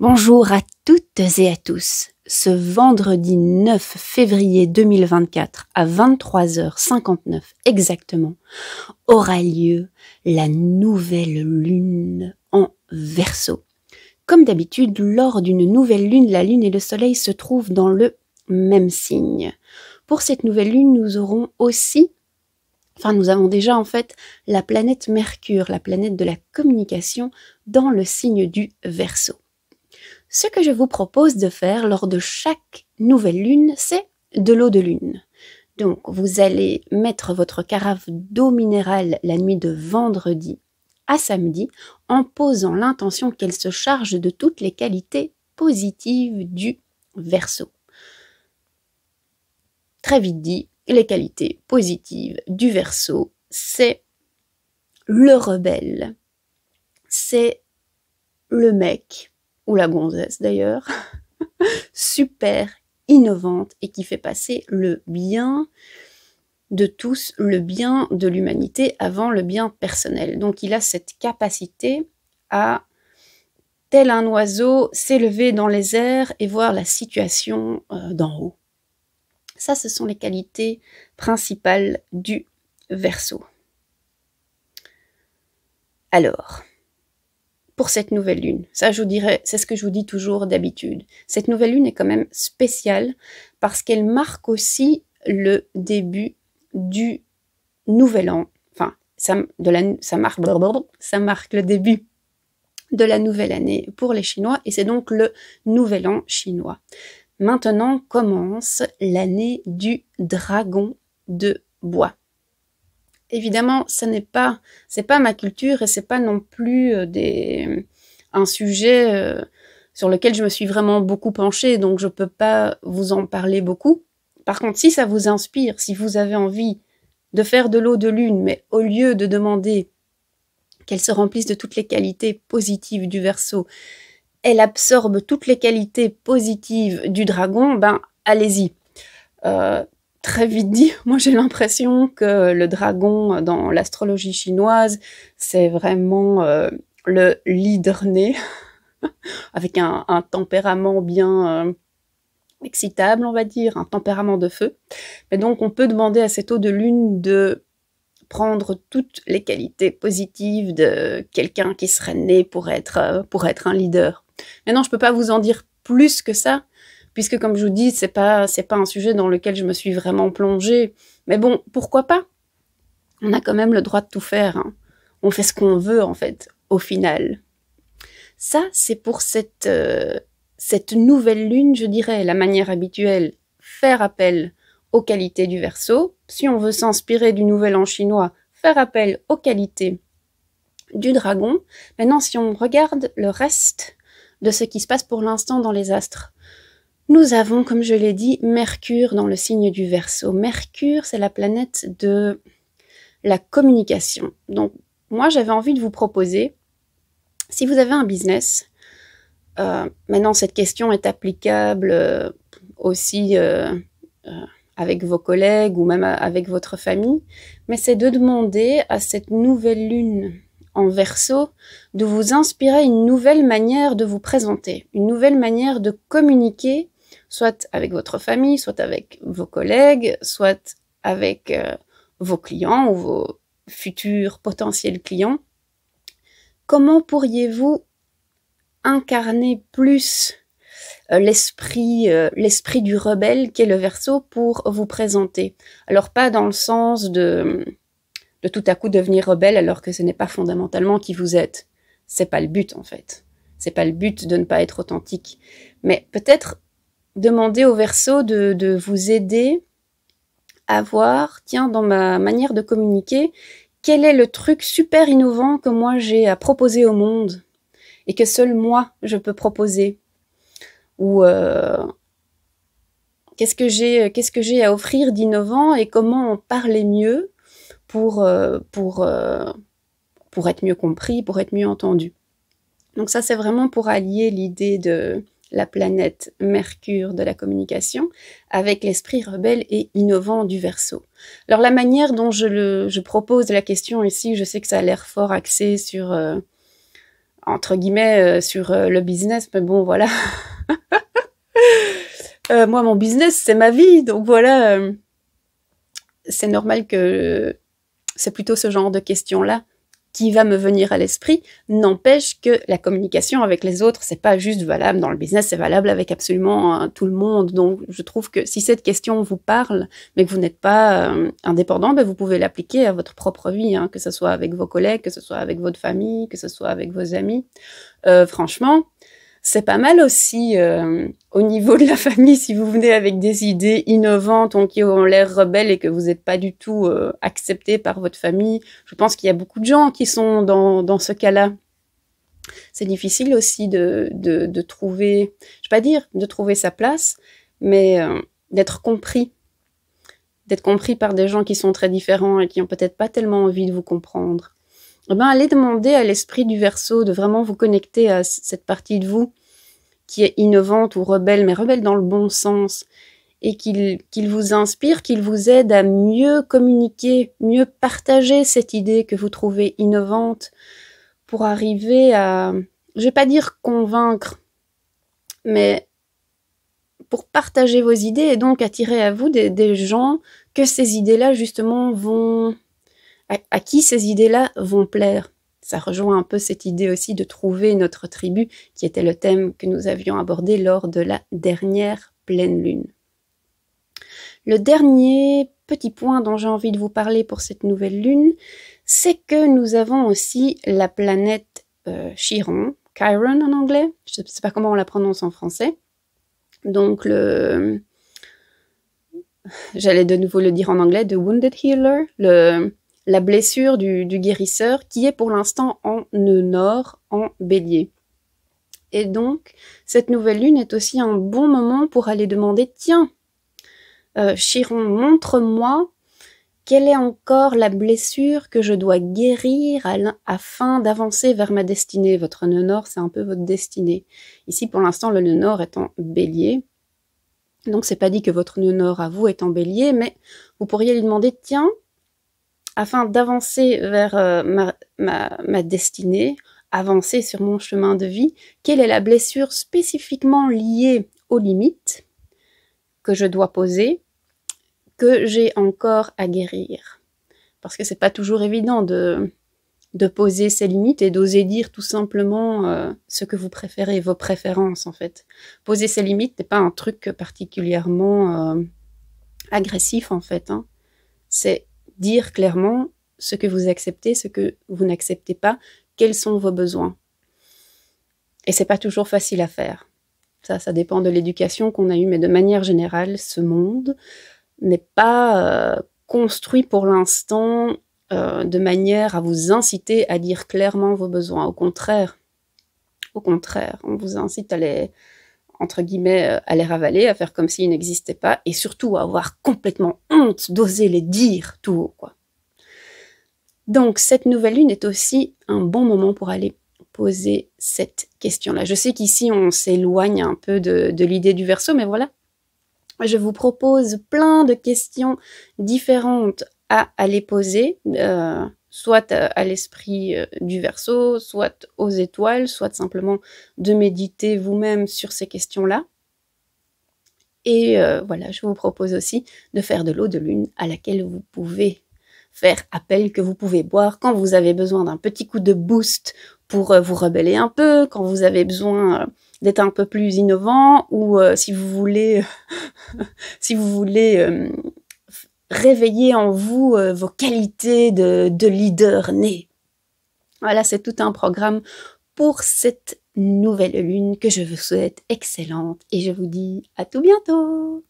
Bonjour à toutes et à tous. Ce vendredi 9 février 2024 à 23h59 exactement aura lieu la nouvelle lune en verso. Comme d'habitude, lors d'une nouvelle lune, la lune et le soleil se trouvent dans le même signe. Pour cette nouvelle lune, nous aurons aussi Enfin, nous avons déjà en fait la planète Mercure, la planète de la communication, dans le signe du verso. Ce que je vous propose de faire lors de chaque nouvelle lune, c'est de l'eau de lune. Donc, vous allez mettre votre carafe d'eau minérale la nuit de vendredi à samedi en posant l'intention qu'elle se charge de toutes les qualités positives du verso. Très vite dit, les qualités positives du verso, c'est le rebelle, c'est le mec, ou la gonzesse d'ailleurs, super innovante et qui fait passer le bien de tous, le bien de l'humanité avant le bien personnel. Donc il a cette capacité à, tel un oiseau, s'élever dans les airs et voir la situation euh, d'en haut. Ça, ce sont les qualités principales du verso. Alors, cette nouvelle lune. Ça, je vous dirais, c'est ce que je vous dis toujours d'habitude. Cette nouvelle lune est quand même spéciale parce qu'elle marque aussi le début du nouvel an. Enfin, ça, de la, ça, marque, ça marque le début de la nouvelle année pour les Chinois et c'est donc le nouvel an chinois. Maintenant commence l'année du dragon de bois évidemment, ce n'est pas, c'est pas ma culture et c'est pas non plus euh, des, un sujet euh, sur lequel je me suis vraiment beaucoup penchée, donc je peux pas vous en parler beaucoup. Par contre, si ça vous inspire, si vous avez envie de faire de l'eau de lune, mais au lieu de demander qu'elle se remplisse de toutes les qualités positives du verso, elle absorbe toutes les qualités positives du dragon, ben allez-y. Euh, très vite dit. Moi, j'ai l'impression que le dragon dans l'astrologie chinoise, c'est vraiment euh, le leader né, avec un, tempérament bien euh, excitable, on va dire, un tempérament de feu. Mais donc, on peut demander à cette eau de lune de prendre toutes les qualités positives de quelqu'un qui serait né pour être, euh, pour être un leader. Maintenant, je ne peux pas vous en dire plus que ça, puisque comme je vous dis, c'est pas pas un sujet dans lequel je me suis vraiment plongée. Mais bon, pourquoi pas On a quand même le droit de tout faire. Hein. On fait ce qu'on veut en fait, au final. Ça, c'est pour cette euh, cette nouvelle lune, je dirais, la manière habituelle, faire appel aux qualités du Verseau. Si on veut s'inspirer du nouvel an chinois, faire appel aux qualités du dragon. Maintenant, si on regarde le reste de ce qui se passe pour l'instant dans les astres, nous avons, comme je l'ai dit, Mercure dans le signe du Verseau. Mercure, c'est la planète de la communication. Donc, moi, j'avais envie de vous proposer, si vous avez un business, euh, maintenant, cette question est applicable euh, aussi euh, avec vos collègues ou même avec votre famille, mais c'est de demander à cette nouvelle lune en verso de vous inspirer une nouvelle manière de vous présenter, une nouvelle manière de communiquer soit avec votre famille, soit avec vos collègues, soit avec euh, vos clients ou vos futurs potentiels clients. Comment pourriez-vous incarner plus euh, l'esprit euh, l'esprit du rebelle qu'est le verso pour vous présenter alors pas dans le sens de de tout à coup devenir rebelle alors que ce n'est pas fondamentalement qui vous êtes c'est pas le but en fait c'est pas le but de ne pas être authentique mais peut-être demander au verso de, vous aider à voir, tiens, dans ma manière de communiquer, quel est le truc super innovant que moi j'ai à proposer au monde et que seul moi je peux proposer Ou euh, qu'est-ce que j'ai qu'est-ce que j'ai à offrir d'innovant et comment en parler mieux pour, euh, pour, euh, pour être mieux compris, pour être mieux entendu. Donc ça, c'est vraiment pour allier l'idée de, la planète Mercure de la communication, avec l'esprit rebelle et innovant du verso. Alors la manière dont je, propose la question ici, je sais que ça a l'air fort axé sur, euh, entre guillemets, euh, sur euh, le business, mais bon voilà. moi, mon business, c'est ma vie, donc voilà, c'est normal que c'est plutôt ce genre de question là qui va me venir à l'esprit n'empêche que la communication avec les autres, c'est pas juste valable dans le business, c'est valable avec absolument euh, tout le monde. Donc, je trouve que si cette question vous parle, mais que vous n'êtes pas euh, indépendant, ben vous pouvez l'appliquer à votre propre vie, hein, que ce soit avec vos collègues, que ce soit avec votre famille, que ce soit avec vos amis. Euh, franchement, c'est pas mal aussi euh, au niveau de la famille si vous venez avec des idées innovantes qui ont l'air rebelles et que vous n'êtes pas du tout euh, accepté par votre famille. Je pense qu'il y a beaucoup de gens qui sont dans, dans ce cas-là. C'est difficile aussi de, de, de, trouver, je vais pas dire de trouver sa place, mais euh, d'être compris. D'être compris par des gens qui sont très différents et qui n'ont peut-être pas tellement envie de vous comprendre. Eh ben, allez demander à l'esprit du verso de vraiment vous connecter à cette partie de vous qui est innovante ou rebelle, mais rebelle dans le bon sens, et qu'il vous inspire, qu'il vous aide à mieux communiquer, mieux partager cette idée que vous trouvez innovante pour arriver à, je vais pas dire convaincre, mais pour partager vos idées et donc attirer à vous des gens que ces idées-là justement vont à, qui ces idées-là vont plaire ça rejoint un peu cette idée aussi de trouver notre tribu, qui était le thème que nous avions abordé lors de la dernière pleine lune. Le dernier petit point dont j'ai envie de vous parler pour cette nouvelle lune, c'est que nous avons aussi la planète euh, Chiron, Chiron en anglais, je ne sais pas comment on la prononce en français. Donc le... J'allais de nouveau le dire en anglais, The Wounded Healer, le, la blessure du, guérisseur qui est pour l'instant en nœud nord, en bélier. Et donc, cette nouvelle lune est aussi un bon moment pour aller demander, tiens, euh, Chiron, montre-moi quelle est encore la blessure que je dois guérir afin d'avancer vers ma destinée Votre nœud nord, c'est un peu votre destinée. Ici, pour l'instant, le nœud nord est en bélier. Donc, c'est pas dit que votre nœud nord à vous est en bélier, mais vous pourriez lui demander, tiens, afin d'avancer vers euh, ma, destinée, avancer sur mon chemin de vie, quelle est la blessure spécifiquement liée aux limites que je dois poser, que j'ai encore à guérir. Parce que c'est pas toujours évident de, de poser ses limites et d'oser dire tout simplement euh, ce que vous préférez, vos préférences en fait. Poser ses limites n'est pas un truc particulièrement euh, agressif en fait. Hein. C'est dire clairement ce que vous acceptez, ce que vous n'acceptez pas, quels sont vos besoins. Et c'est pas toujours facile à faire. Ça, ça dépend de l'éducation qu'on a eue, mais de manière générale, ce monde n'est pas euh, construit pour l'instant euh, de manière à vous inciter à dire clairement vos besoins. Au contraire, au contraire, on vous incite à les, entre guillemets, euh, à les ravaler, à faire comme s'ils n'existaient pas, et surtout à avoir complètement honte d'oser les dire tout haut, quoi. Donc, cette nouvelle lune est aussi un bon moment pour aller poser cette question-là. Je sais qu'ici, on s'éloigne un peu de, l'idée du verso, mais voilà. Je vous propose plein de questions différentes à aller poser. Euh, soit à l'esprit euh, du verso, soit aux étoiles, soit simplement de méditer vous-même sur ces questions-là. Et euh, voilà, je vous propose aussi de faire de l'eau de lune à laquelle vous pouvez faire appel, que vous pouvez boire quand vous avez besoin d'un petit coup de boost pour euh, vous rebeller un peu, quand vous avez besoin d'être un peu plus innovant ou si vous voulez, si vous voulez réveiller en vous euh, vos qualités de, de leader né. Voilà, c'est tout un programme pour cette nouvelle lune que je vous souhaite excellente et je vous dis à tout bientôt